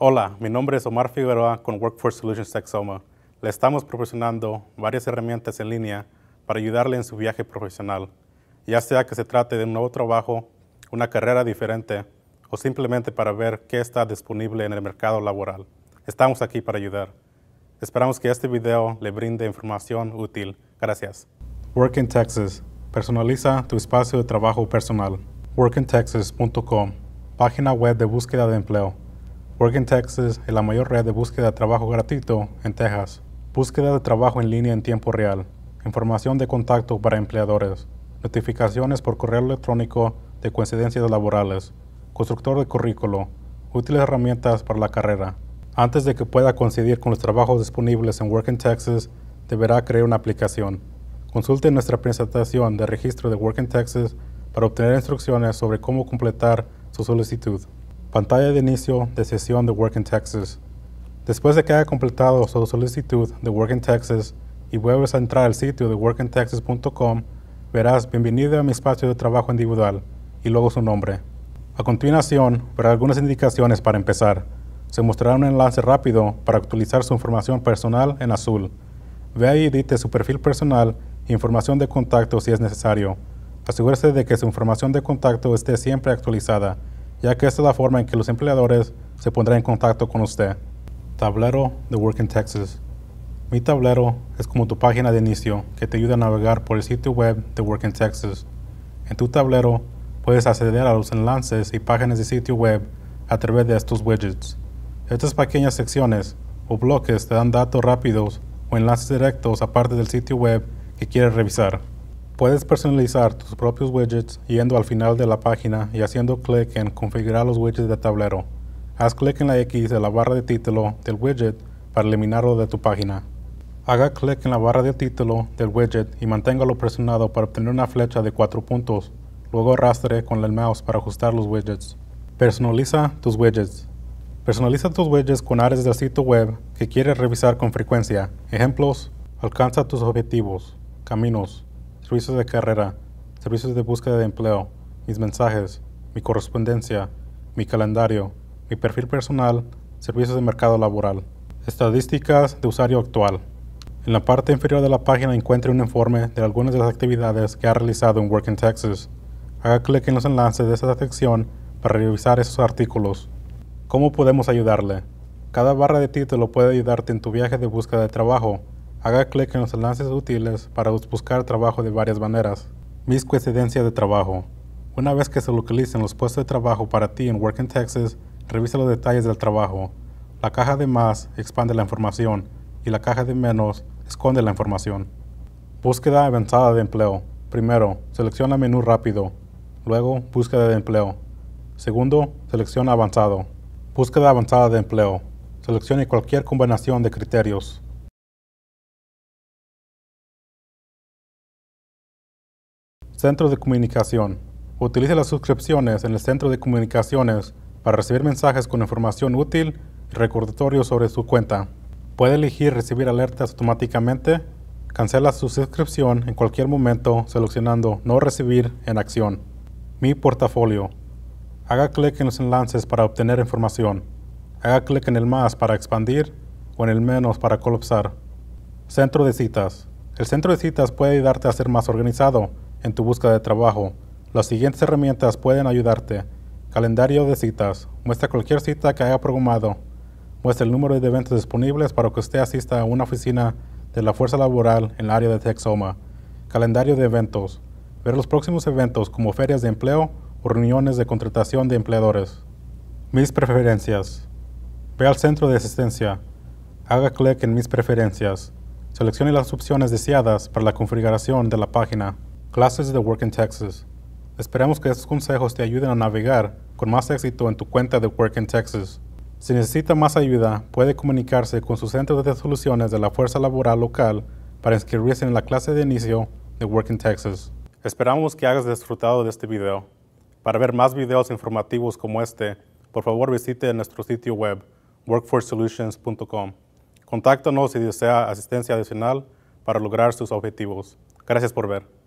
Hola, mi nombre es Omar Figueroa con Workforce Solutions Texoma. Le estamos proporcionando varias herramientas en línea para ayudarle en su viaje profesional, ya sea que se trate de un nuevo trabajo, una carrera diferente o simplemente para ver qué está disponible en el mercado laboral. Estamos aquí para ayudar. Esperamos que este video le brinde información útil. Gracias. Work in Texas. Personaliza tu espacio de trabajo personal. workintexas.com, página web de búsqueda de empleo. Work in Texas es la mayor red de búsqueda de trabajo gratuito en Texas. Búsqueda de trabajo en línea en tiempo real, información de contacto para empleadores, notificaciones por correo electrónico de coincidencias laborales, constructor de currículo, útiles herramientas para la carrera. Antes de que pueda coincidir con los trabajos disponibles en Work in Texas, deberá crear una aplicación. Consulte nuestra presentación de registro de Work in Texas para obtener instrucciones sobre cómo completar su solicitud pantalla de inicio de sesión de Work in Texas. Después de que haya completado su solicitud de Work in Texas y vuelves a entrar al sitio de workintexas.com, verás Bienvenido a mi espacio de trabajo individual y luego su nombre. A continuación, verá algunas indicaciones para empezar. Se mostrará un enlace rápido para actualizar su información personal en azul. Ve ahí y edite su perfil personal e información de contacto si es necesario. Asegúrese de que su información de contacto esté siempre actualizada ya que esta es la forma en que los empleadores se pondrán en contacto con usted. Tablero de Work in Texas. Mi tablero es como tu página de inicio que te ayuda a navegar por el sitio web de Work in Texas. En tu tablero puedes acceder a los enlaces y páginas de sitio web a través de estos widgets. Estas pequeñas secciones o bloques te dan datos rápidos o enlaces directos a parte del sitio web que quieres revisar. Puedes personalizar tus propios widgets yendo al final de la página y haciendo clic en Configurar los widgets de tablero. Haz clic en la X de la barra de título del widget para eliminarlo de tu página. Haga clic en la barra de título del widget y manténgalo presionado para obtener una flecha de cuatro puntos. Luego arrastre con el mouse para ajustar los widgets. Personaliza tus widgets. Personaliza tus widgets con áreas del sitio web que quieres revisar con frecuencia. Ejemplos, alcanza tus objetivos, caminos, servicios de carrera, servicios de búsqueda de empleo, mis mensajes, mi correspondencia, mi calendario, mi perfil personal, servicios de mercado laboral. Estadísticas de usuario actual. En la parte inferior de la página encuentre un informe de algunas de las actividades que ha realizado en Work in Texas. Haga clic en los enlaces de esta sección para revisar esos artículos. ¿Cómo podemos ayudarle? Cada barra de título puede ayudarte en tu viaje de búsqueda de trabajo Haga clic en los enlaces útiles para buscar trabajo de varias maneras. Mis coincidencias de trabajo. Una vez que se localicen los puestos de trabajo para ti en Work in Texas, revisa los detalles del trabajo. La caja de más expande la información y la caja de menos esconde la información. Búsqueda avanzada de empleo. Primero, selecciona menú rápido. Luego, búsqueda de empleo. Segundo, selecciona avanzado. Búsqueda avanzada de empleo. Seleccione cualquier combinación de criterios. Centro de Comunicación. Utilice las suscripciones en el Centro de Comunicaciones para recibir mensajes con información útil y recordatorios sobre su cuenta. Puede elegir recibir alertas automáticamente. Cancela su suscripción en cualquier momento seleccionando No recibir en acción. Mi portafolio. Haga clic en los enlaces para obtener información. Haga clic en el más para expandir o en el menos para colapsar. Centro de citas. El centro de citas puede ayudarte a ser más organizado en tu búsqueda de trabajo. Las siguientes herramientas pueden ayudarte. Calendario de citas. Muestra cualquier cita que haya programado. Muestra el número de eventos disponibles para que usted asista a una oficina de la fuerza laboral en el área de Texoma. Calendario de eventos. Ver los próximos eventos como ferias de empleo o reuniones de contratación de empleadores. Mis preferencias. Ve al centro de asistencia. Haga clic en Mis preferencias. Seleccione las opciones deseadas para la configuración de la página clases de Work in Texas. Esperamos que estos consejos te ayuden a navegar con más éxito en tu cuenta de Work in Texas. Si necesita más ayuda, puede comunicarse con su centro de soluciones de la fuerza laboral local para inscribirse en la clase de inicio de Work in Texas. Esperamos que hayas disfrutado de este video. Para ver más videos informativos como este, por favor visite nuestro sitio web workforcesolutions.com. Contáctanos si desea asistencia adicional para lograr sus objetivos. Gracias por ver.